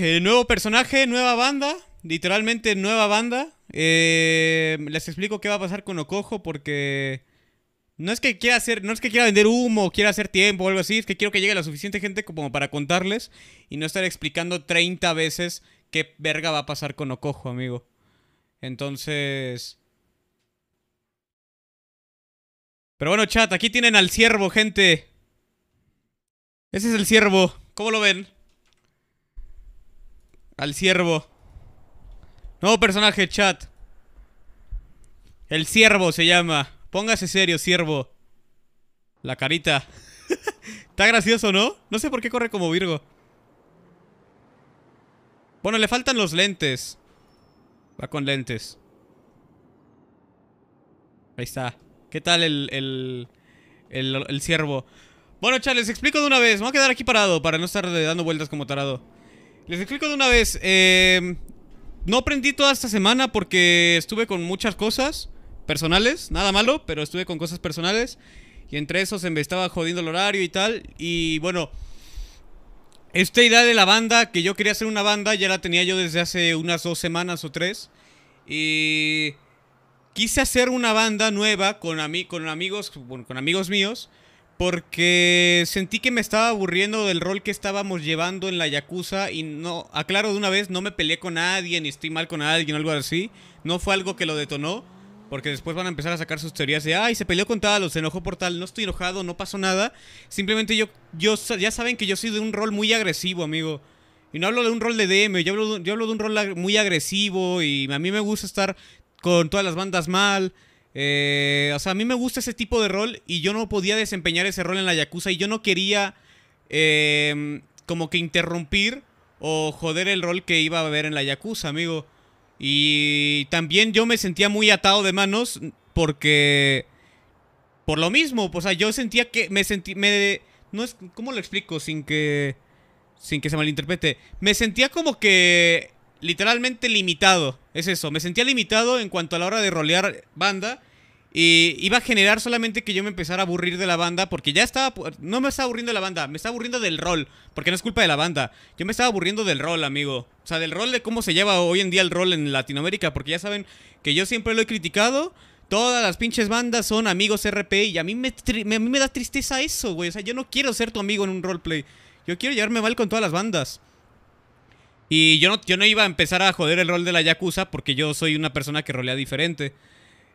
Eh, nuevo personaje, nueva banda, literalmente nueva banda. Eh, les explico qué va a pasar con Ocojo porque no es que quiera hacer, no es que quiera vender humo, quiera hacer tiempo o algo así, es que quiero que llegue la suficiente gente como para contarles y no estar explicando 30 veces qué verga va a pasar con Ocojo, amigo. Entonces, pero bueno, chat, aquí tienen al ciervo, gente. Ese es el ciervo. ¿Cómo lo ven? Al ciervo. Nuevo personaje, chat. El ciervo se llama. Póngase serio, ciervo. La carita. Está gracioso, ¿no? No sé por qué corre como Virgo. Bueno, le faltan los lentes. Va con lentes. Ahí está. ¿Qué tal el, el, el, ciervo? Bueno, chat, les explico de una vez. Me voy a quedar aquí parado para no estar dando vueltas como tarado. Les explico de una vez. Eh, no aprendí toda esta semana porque estuve con muchas cosas personales. Nada malo, pero estuve con cosas personales. Y entre eso se me estaba jodiendo el horario y tal. Y bueno, esta idea de la banda, que yo quería hacer una banda, ya la tenía yo desde hace unas dos semanas o tres. Y quise hacer una banda nueva con amigos, con amigos míos porque sentí que me estaba aburriendo del rol que estábamos llevando en la Yakuza y no, aclaro de una vez, no me peleé con nadie, ni estoy mal con alguien o algo así, no fue algo que lo detonó, porque después van a empezar a sacar sus teorías de, ay, se peleó con tal o se enojó por tal, no estoy enojado, no pasó nada, simplemente yo, yo, ya saben que yo soy de un rol muy agresivo, amigo. Y no hablo de un rol de DM, yo hablo, yo hablo de un rol muy agresivo y a mí me gusta estar con todas las bandas mal. Eh, o sea, a mí me gusta ese tipo de rol y yo no podía desempeñar ese rol en la Yakuza y yo no quería em, como que interrumpir o joder el rol que iba a haber en la Yakuza, amigo. Y también yo me sentía muy atado de manos porque... Por lo mismo, o sea, yo sentía que me sentí... Me, no es, ¿Cómo lo explico? Sin que... Sin que se malinterprete. Me sentía como que... Literalmente limitado. Es eso. Me sentía limitado en cuanto a la hora de rolear banda. Y iba a generar solamente que yo me empezara a aburrir de la banda, porque ya estaba, no me estaba aburriendo de la banda, me estaba aburriendo del rol, porque no es culpa de la banda, yo me estaba aburriendo del rol, amigo, o sea, del rol de cómo se lleva hoy en día el rol en Latinoamérica, porque ya saben que yo siempre lo he criticado, todas las pinches bandas son amigos RP y a mí me, me da tristeza eso, güey, o sea, yo no quiero ser tu amigo en un roleplay, yo quiero llevarme mal con todas las bandas. Y yo no, yo no iba a empezar a joder el rol de la Yakuza porque yo soy una persona que rolea diferente.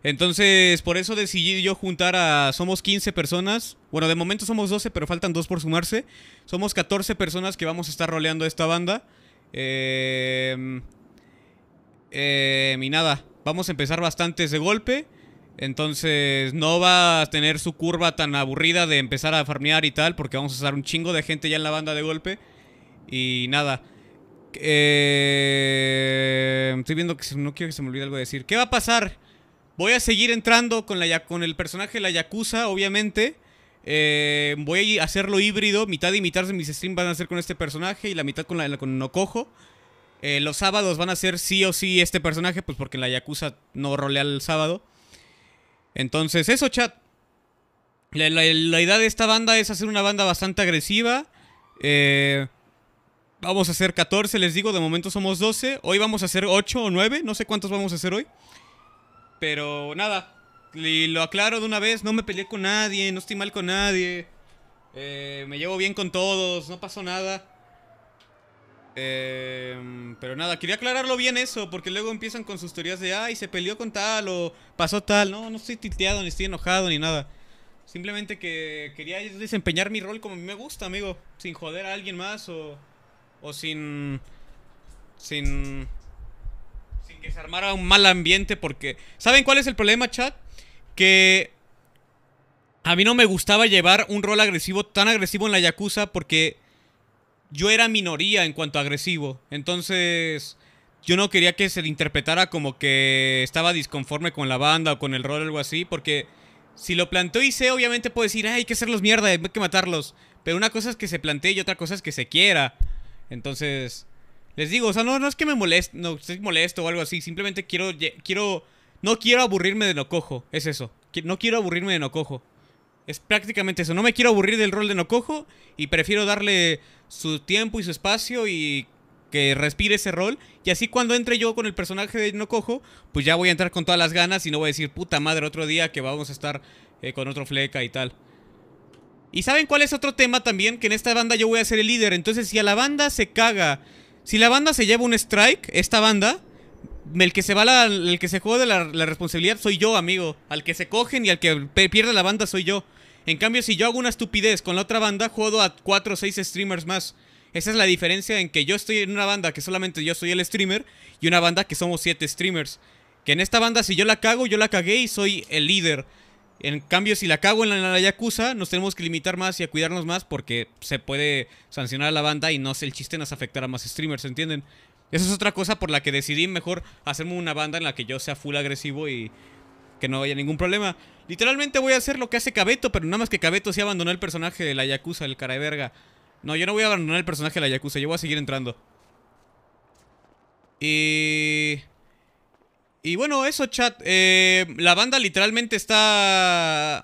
Entonces, por eso decidí yo juntar a... Somos 15 personas. Bueno, de momento somos 12, pero faltan dos por sumarse. Somos 14 personas que vamos a estar roleando esta banda. Eh... Eh, y nada, vamos a empezar bastantes de golpe. Entonces no va a tener su curva tan aburrida de empezar a farmear y tal, porque vamos a estar un chingo de gente ya en la banda de golpe. Y nada. Eh, estoy viendo que no quiero que se me olvide algo de decir. ¿Qué va a pasar? Voy a seguir entrando con, la, con el personaje de la Yakuza, obviamente. Eh, voy a hacerlo híbrido. Mitad y mitad de mis streams van a ser con este personaje y la mitad con, la, con eh, los sábados van a ser sí o sí este personaje, pues porque la Yakuza no rolea el sábado. Entonces, eso, chat. La, idea de esta banda es hacer una banda bastante agresiva. Eh, vamos a hacer 14, les digo, de momento somos 12. Hoy vamos a hacer 8 o 9, no sé cuántos vamos a hacer hoy. Pero nada, y lo aclaro de una vez, no me peleé con nadie, no estoy mal con nadie. Eh, me llevo bien con todos, no pasó nada. Em, pero nada, quería aclararlo bien eso, porque luego empiezan con sus teorías de, ay, se peleó con tal o pasó tal. No, no estoy titeado. ni estoy enojado, ni nada. Simplemente que quería desempeñar mi rol como me gusta, amigo. Sin joder a alguien más o, o sin... Sin sin que se armara un mal ambiente porque... ¿Saben cuál es el problema, chat? Que a mí no me gustaba llevar un rol agresivo tan agresivo en la Yakuza porque yo era minoría en cuanto a agresivo. Entonces, yo no quería que se le interpretara como que estaba disconforme con la banda o con el rol o algo así, porque si lo y sé, obviamente puedo decir, Ay, hay que hacerlos mierda, hay que matarlos. Pero una cosa es que se plantee y otra cosa es que se quiera. Entonces, les digo, o sea, no, no es que me moleste, no estoy molesto o algo así, simplemente quiero, quiero, no quiero aburrirme de Nocojo, es eso, no quiero aburrirme de Nocojo. Es prácticamente eso, no me quiero aburrir del rol de Nocojo y prefiero darle su tiempo y su espacio y que respire ese rol. Y así cuando entre yo con el personaje de Nocojo, pues ya voy a entrar con todas las ganas y no voy a decir, puta madre, otro día que vamos a estar eh, con otro fleca y tal. ¿Y saben cuál es otro tema también? Que en esta banda yo voy a ser el líder. Entonces, si a la banda se caga si la banda se lleva un strike, esta banda, el que se va la, el que se jode la, responsabilidad soy yo, amigo. Al que se cogen y al que pierde la banda soy yo. En cambio, si yo hago una estupidez con la otra banda, juego a 4 o 6 streamers más. Esa es la diferencia en que yo estoy en una banda que solamente yo soy el streamer y una banda que somos 7 streamers. Que en esta banda si yo la cago, yo la cagué y soy el líder. En cambio, si la cago en la, Yakuza, nos tenemos que limitar más y a cuidarnos más porque se puede sancionar a la banda y no sé, el chiste nos afectará a más streamers, ¿entienden? Esa es otra cosa por la que decidí mejor hacerme una banda en la que yo sea full agresivo y que no haya ningún problema. Literalmente voy a hacer lo que hace Cabeto, pero nada más que Cabeto sí abandonó el personaje de la Yakuza, el cara de verga. No, yo no voy a abandonar el personaje de la Yakuza, yo voy a seguir entrando. Y... Y bueno, eso chat, eh, la banda literalmente está...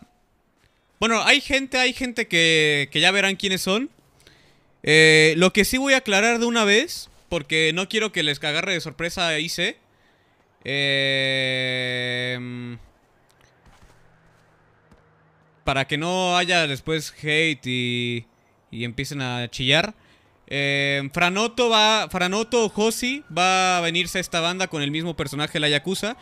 Bueno, hay gente, hay gente que, que ya verán quiénes son. Eh, lo que sí voy a aclarar de una vez, porque no quiero que les agarre de sorpresa a IC. Eh, para que no haya después hate y, y empiecen a chillar. Eh, Franoto va. Franoto Josi va a venirse a esta banda con el mismo personaje, la Yakuza.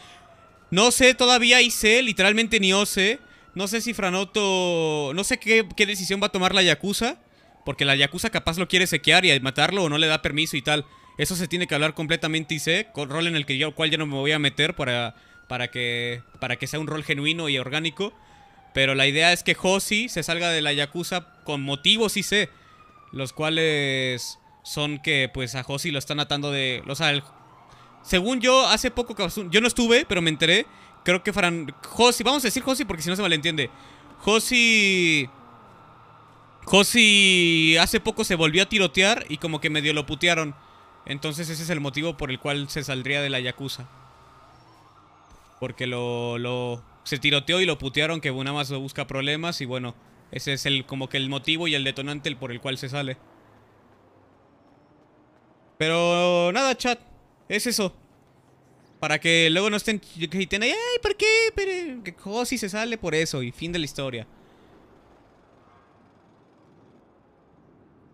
No sé todavía y sé, literalmente ni sé. No sé si Franoto. No sé qué, decisión va a tomar la Yakuza. Porque la Yakuza capaz lo quiere sequear y matarlo o no le da permiso y tal. Eso se tiene que hablar completamente y sé. Con rol en el que yo, cual ya no me voy a meter para, para, que, para que sea un rol genuino y orgánico. Pero la idea es que Josi se salga de la Yakuza con motivos y sé los cuales son que pues a Josi lo están atando de... O sea, según yo, hace poco, yo no estuve, pero me enteré, creo que Fran... Josi, vamos a decir Josi porque si no se malentiende. Josi... Josi hace poco se volvió a tirotear y como que medio lo putearon. Entonces ese es el motivo por el cual se saldría de la Yakuza. Porque lo... lo se tiroteó y lo putearon que una más busca problemas y bueno, ese es el como que el motivo y el detonante por el cual se sale. Pero nada, chat. Es eso. Para que luego no estén griten, ay, ¿por qué? Pero que se sale por eso y fin de la historia.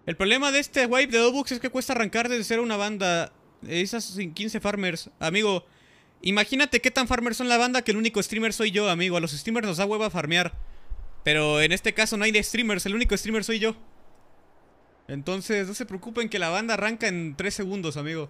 El problema de este wipe de Obux es que cuesta arrancar desde ser una banda. Esas 15 farmers. Amigo, imagínate qué tan farmers son la banda que el único streamer soy yo, amigo. A los streamers nos da hueva farmear. Pero en este caso no hay de streamers, el único streamer soy yo. Entonces, no se preocupen que la banda arranca en 3 segundos, amigo.